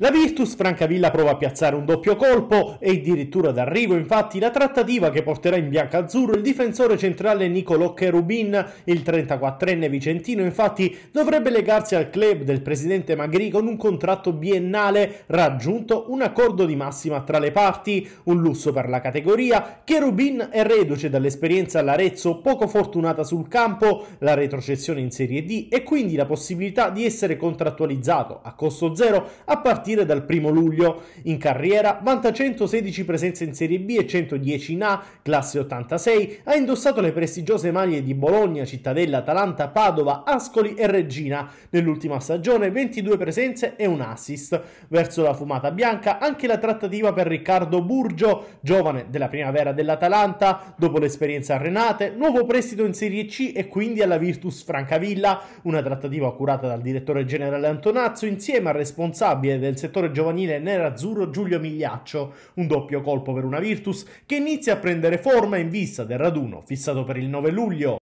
La Virtus Francavilla prova a piazzare un doppio colpo e addirittura d'arrivo infatti la trattativa che porterà in bianca-azzurro il difensore centrale Nicolò Cherubin, il 34enne vicentino infatti dovrebbe legarsi al club del presidente Magri con un contratto biennale raggiunto un accordo di massima tra le parti, un lusso per la categoria, Cherubin è reduce dall'esperienza all'Arezzo poco fortunata sul campo, la retrocessione in Serie D e quindi la possibilità di essere contrattualizzato a costo zero a partire partire dal 1 luglio in carriera, vanta 116 presenze in Serie B e 110 in A, classe 86, ha indossato le prestigiose maglie di Bologna, Cittadella, Atalanta, Padova, Ascoli e Regina. Nell'ultima stagione 22 presenze e un assist. Verso la fumata bianca anche la trattativa per Riccardo Burgio, giovane della primavera dell'Atalanta, dopo l'esperienza a Renate, nuovo prestito in Serie C e quindi alla Virtus Francavilla, una trattativa curata dal direttore generale Antonazzo insieme al responsabile del del settore giovanile nerazzurro Giulio Migliaccio, un doppio colpo per una Virtus che inizia a prendere forma in vista del raduno fissato per il 9 luglio.